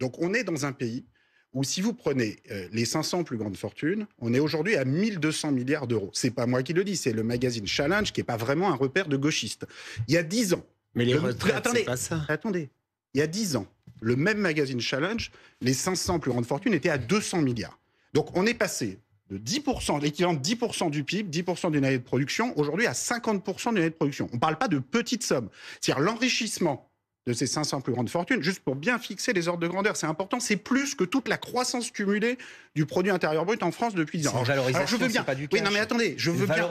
Donc on est dans un pays où si vous prenez euh, les 500 plus grandes fortunes, on est aujourd'hui à 1200 milliards d'euros. C'est pas moi qui le dis, c'est le magazine Challenge qui est pas vraiment un repère de gauchistes. Il y a 10 ans. Mais les attendez, pas ça. Attendez. Il y a 10 ans, le même magazine Challenge, les 500 plus grandes fortunes étaient à 200 milliards. Donc on est passé de 10%, l'équivalent de 10% du PIB, 10% d'une année de production, aujourd'hui à 50% d'une année de production. On ne parle pas de petites sommes. C'est-à-dire l'enrichissement de ces 500 plus grandes fortunes, juste pour bien fixer les ordres de grandeur. C'est important, c'est plus que toute la croissance cumulée du produit intérieur brut en France depuis 10 ans. je veux bien. oui, non mais attendez, je veux bien.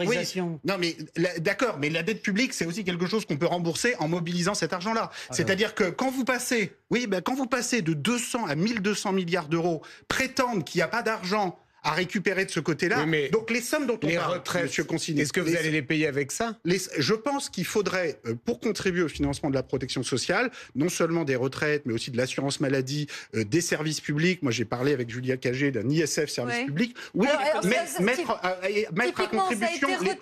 non mais d'accord, mais la dette publique, c'est aussi quelque chose qu'on peut rembourser en mobilisant cet argent-là. Ah, bah C'est-à-dire que quand vous passez, oui, ben, quand vous passez de 200 à 1200 milliards d'euros, prétendre qu'il n'y a pas d'argent à récupérer de ce côté-là. Donc les sommes dont on les parle, retraites, Monsieur Consigné, est-ce que vous allez les payer avec ça Je pense qu'il faudrait, euh, pour contribuer au financement de la protection sociale, non seulement des retraites, mais aussi de l'assurance maladie, euh, des services publics. Moi, j'ai parlé avec Julia Cagé d'un ISF service public. Oui, mais euh, mettre, à contribution les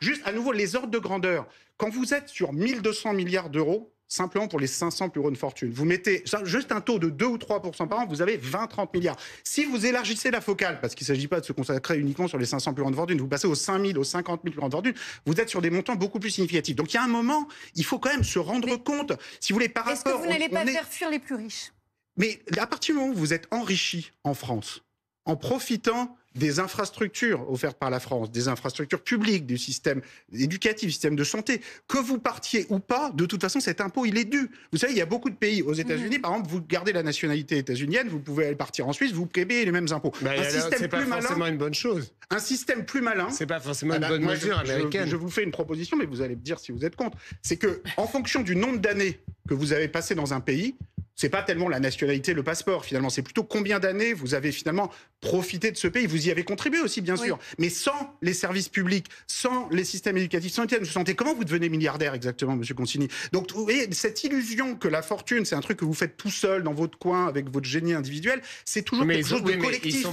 Juste à nouveau les ordres de grandeur. Quand vous êtes sur 1200 milliards d'euros, simplement pour les 500 plus ronds de fortune. Vous mettez juste un taux de 2 ou 3 par an, vous avez 20-30 milliards. Si vous élargissez la focale, parce qu'il ne s'agit pas de se consacrer uniquement sur les 500 plus de fortune, vous passez aux 5 000, aux 50 000 plus de fortunes, vous êtes sur des montants beaucoup plus significatifs. Donc il y a un moment, il faut quand même se rendre compte, si vous voulez, par rapport... Est-ce que vous n'allez pas faire fuir les plus riches Mais à partir du moment où vous êtes enrichi en France, en profitant des infrastructures offertes par la France, des infrastructures publiques, du système éducatif, du système de santé. Que vous partiez ou pas, de toute façon, cet impôt, il est dû. Vous savez, il y a beaucoup de pays aux États-Unis, mm. par exemple, vous gardez la nationalité états-unienne, vous pouvez aller partir en Suisse, vous payez les mêmes impôts. un système malin. plus pas forcément une bonne chose. Un système plus malin. C'est pas forcément ah une bah, bonne mesure américaine. Je, je vous fais une proposition, mais vous allez me dire si vous êtes contre. C'est que, en fonction du nombre d'années que vous avez passé dans un pays, c'est pas tellement la nationalité, le passeport finalement, c'est plutôt combien d'années vous avez finalement profité de ce pays. Vous y avez contribué aussi, bien sûr, mais sans les services publics, sans les systèmes éducatifs, sans vous sentez comment vous devenez milliardaire exactement, Monsieur Consigny Donc, vous voyez, cette illusion que la fortune, c'est un truc que vous faites tout seul dans votre coin avec votre génie individuel, c'est toujours quelque chose de collectif.